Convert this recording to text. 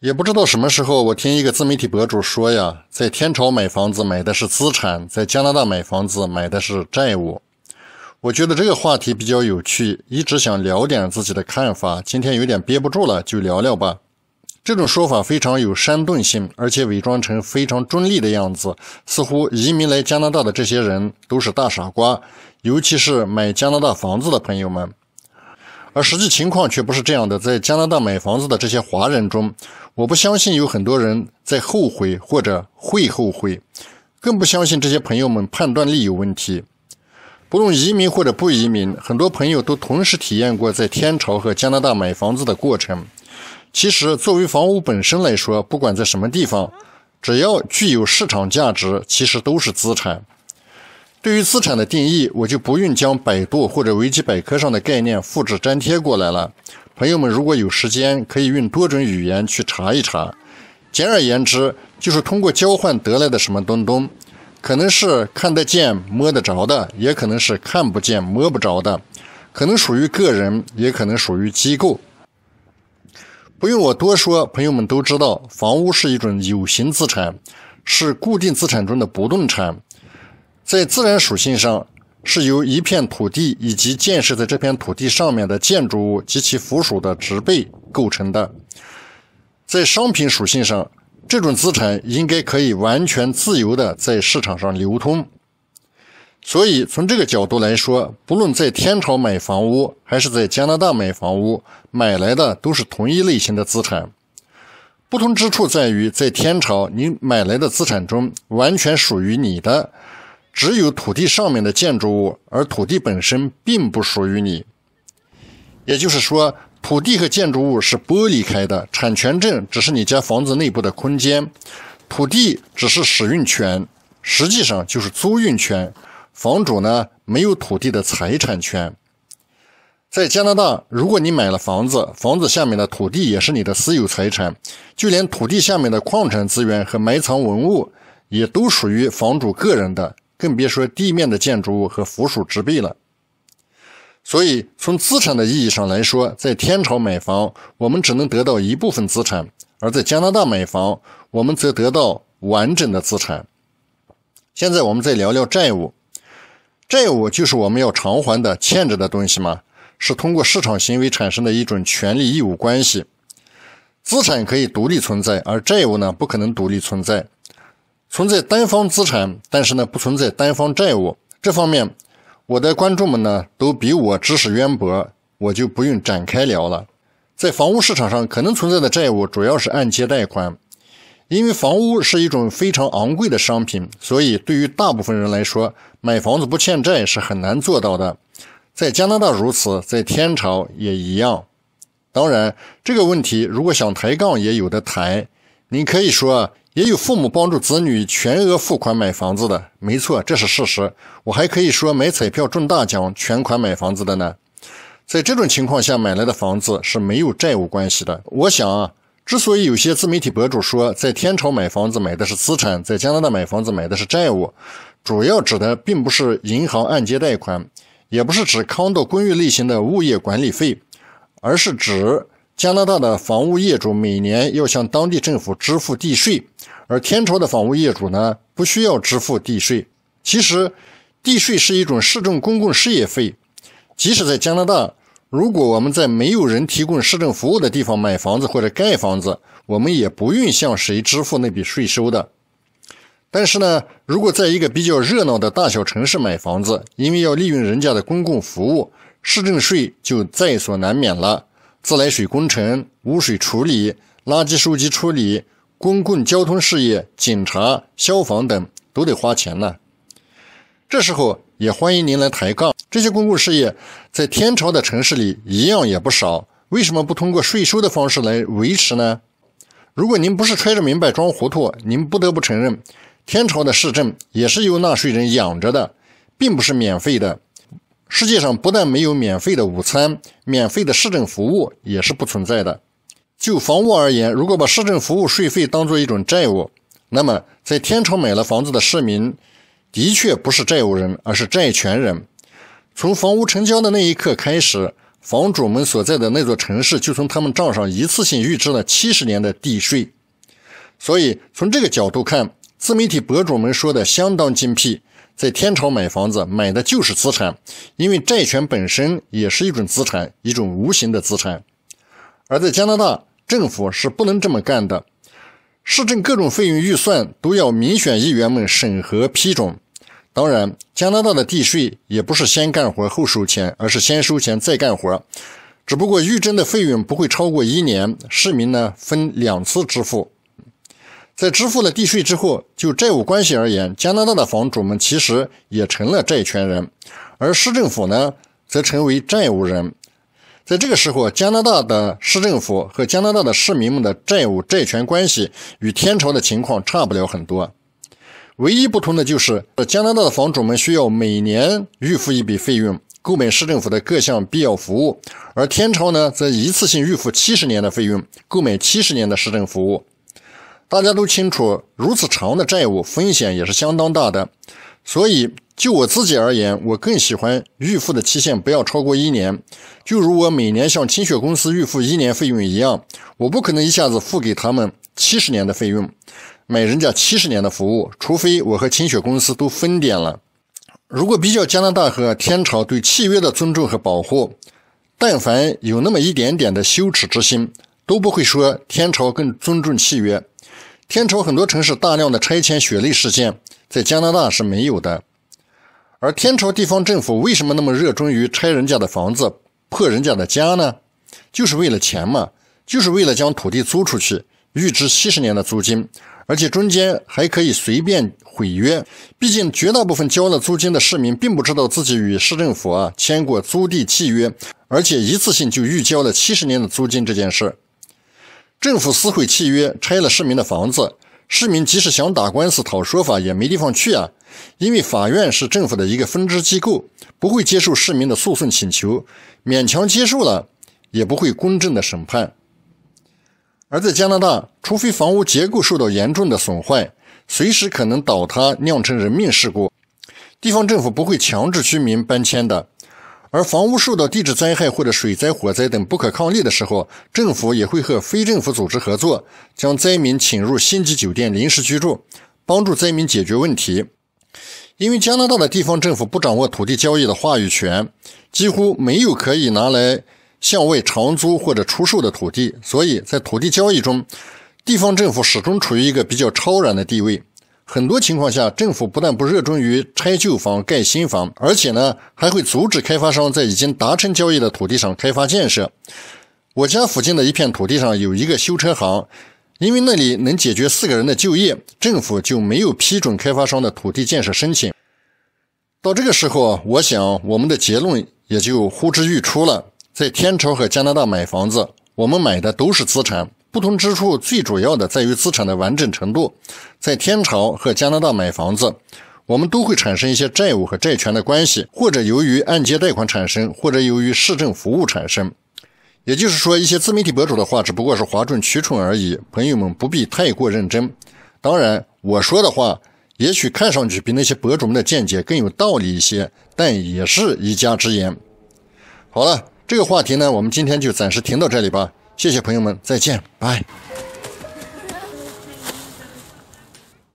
也不知道什么时候，我听一个自媒体博主说呀，在天朝买房子买的是资产，在加拿大买房子买的是债务。我觉得这个话题比较有趣，一直想聊点自己的看法。今天有点憋不住了，就聊聊吧。这种说法非常有煽动性，而且伪装成非常中立的样子，似乎移民来加拿大的这些人都是大傻瓜，尤其是买加拿大房子的朋友们。而实际情况却不是这样的，在加拿大买房子的这些华人中。我不相信有很多人在后悔或者会后悔，更不相信这些朋友们判断力有问题。不论移民或者不移民，很多朋友都同时体验过在天朝和加拿大买房子的过程。其实，作为房屋本身来说，不管在什么地方，只要具有市场价值，其实都是资产。对于资产的定义，我就不用将百度或者维基百科上的概念复制粘贴过来了。朋友们，如果有时间，可以用多种语言去查一查。简而言之，就是通过交换得来的什么东东，可能是看得见摸得着的，也可能是看不见摸不着的，可能属于个人，也可能属于机构。不用我多说，朋友们都知道，房屋是一种有形资产，是固定资产中的不动产，在自然属性上。是由一片土地以及建设在这片土地上面的建筑物及其附属的植被构成的。在商品属性上，这种资产应该可以完全自由的在市场上流通。所以，从这个角度来说，不论在天朝买房屋还是在加拿大买房屋，买来的都是同一类型的资产。不同之处在于，在天朝你买来的资产中完全属于你的。只有土地上面的建筑物，而土地本身并不属于你。也就是说，土地和建筑物是剥离开的。产权证只是你家房子内部的空间，土地只是使用权，实际上就是租用权。房主呢，没有土地的财产权。在加拿大，如果你买了房子，房子下面的土地也是你的私有财产，就连土地下面的矿产资源和埋藏文物也都属于房主个人的。更别说地面的建筑物和附属植被了。所以，从资产的意义上来说，在天朝买房，我们只能得到一部分资产；而在加拿大买房，我们则得到完整的资产。现在，我们再聊聊债务。债务就是我们要偿还的、欠着的东西吗？是通过市场行为产生的一种权利义务关系。资产可以独立存在，而债务呢，不可能独立存在。存在单方资产，但是呢，不存在单方债务。这方面，我的观众们呢都比我知识渊博，我就不用展开聊了。在房屋市场上可能存在的债务主要是按揭贷款，因为房屋是一种非常昂贵的商品，所以对于大部分人来说，买房子不欠债是很难做到的。在加拿大如此，在天朝也一样。当然，这个问题如果想抬杠也有的抬，你可以说。也有父母帮助子女全额付款买房子的，没错，这是事实。我还可以说买彩票中大奖、全款买房子的呢。在这种情况下买来的房子是没有债务关系的。我想啊，之所以有些自媒体博主说在天朝买房子买的是资产，在加拿大买房子买的是债务，主要指的并不是银行按揭贷款，也不是指康道公寓类型的物业管理费，而是指。加拿大的房屋业主每年要向当地政府支付地税，而天朝的房屋业主呢不需要支付地税。其实，地税是一种市政公共事业费。即使在加拿大，如果我们在没有人提供市政服务的地方买房子或者盖房子，我们也不用向谁支付那笔税收的。但是呢，如果在一个比较热闹的大小城市买房子，因为要利用人家的公共服务，市政税就在所难免了。自来水工程、污水处理、垃圾收集处理、公共交通事业、警察、消防等都得花钱呢。这时候也欢迎您来抬杠。这些公共事业在天朝的城市里一样也不少，为什么不通过税收的方式来维持呢？如果您不是揣着明白装糊涂，您不得不承认，天朝的市政也是由纳税人养着的，并不是免费的。世界上不但没有免费的午餐，免费的市政服务也是不存在的。就房屋而言，如果把市政服务税费当做一种债务，那么在天朝买了房子的市民，的确不是债务人，而是债权人。从房屋成交的那一刻开始，房主们所在的那座城市就从他们账上一次性预支了七十年的地税。所以，从这个角度看，自媒体博主们说的相当精辟。在天朝买房子，买的就是资产，因为债权本身也是一种资产，一种无形的资产。而在加拿大，政府是不能这么干的，市政各种费用预算都要民选议员们审核批准。当然，加拿大的地税也不是先干活后收钱，而是先收钱再干活，只不过预征的费用不会超过一年，市民呢分两次支付。在支付了地税之后，就债务关系而言，加拿大的房主们其实也成了债权人，而市政府呢则成为债务人。在这个时候，加拿大的市政府和加拿大的市民们的债务债权关系与天朝的情况差不了很多，唯一不同的就是加拿大的房主们需要每年预付一笔费用购买市政府的各项必要服务，而天朝呢则一次性预付七十年的费用购买七十年的市政服务。大家都清楚，如此长的债务风险也是相当大的。所以就我自己而言，我更喜欢预付的期限不要超过一年。就如我每年向清雪公司预付一年费用一样，我不可能一下子付给他们七十年的费用，买人家七十年的服务，除非我和清雪公司都分点了。如果比较加拿大和天朝对契约的尊重和保护，但凡有那么一点点的羞耻之心。都不会说天朝更尊重契约。天朝很多城市大量的拆迁血泪事件，在加拿大是没有的。而天朝地方政府为什么那么热衷于拆人家的房子、破人家的家呢？就是为了钱嘛，就是为了将土地租出去，预支七十年的租金，而且中间还可以随便毁约。毕竟绝大部分交了租金的市民，并不知道自己与市政府啊签过租地契约，而且一次性就预交了七十年的租金这件事。政府撕毁契约，拆了市民的房子，市民即使想打官司讨说法，也没地方去啊！因为法院是政府的一个分支机构，不会接受市民的诉讼请求，勉强接受了，也不会公正的审判。而在加拿大，除非房屋结构受到严重的损坏，随时可能倒塌，酿成人命事故，地方政府不会强制居民搬迁的。而房屋受到地质灾害或者水灾、火灾等不可抗力的时候，政府也会和非政府组织合作，将灾民请入星级酒店临时居住，帮助灾民解决问题。因为加拿大的地方政府不掌握土地交易的话语权，几乎没有可以拿来向外长租或者出售的土地，所以在土地交易中，地方政府始终处于一个比较超然的地位。很多情况下，政府不但不热衷于拆旧房盖新房，而且呢，还会阻止开发商在已经达成交易的土地上开发建设。我家附近的一片土地上有一个修车行，因为那里能解决四个人的就业，政府就没有批准开发商的土地建设申请。到这个时候啊，我想我们的结论也就呼之欲出了：在天朝和加拿大买房子，我们买的都是资产。不同之处最主要的在于资产的完整程度，在天朝和加拿大买房子，我们都会产生一些债务和债权的关系，或者由于按揭贷款产生，或者由于市政服务产生。也就是说，一些自媒体博主的话只不过是哗众取宠而已，朋友们不必太过认真。当然，我说的话也许看上去比那些博主们的见解更有道理一些，但也是一家之言。好了，这个话题呢，我们今天就暂时停到这里吧。谢谢朋友们，再见，拜。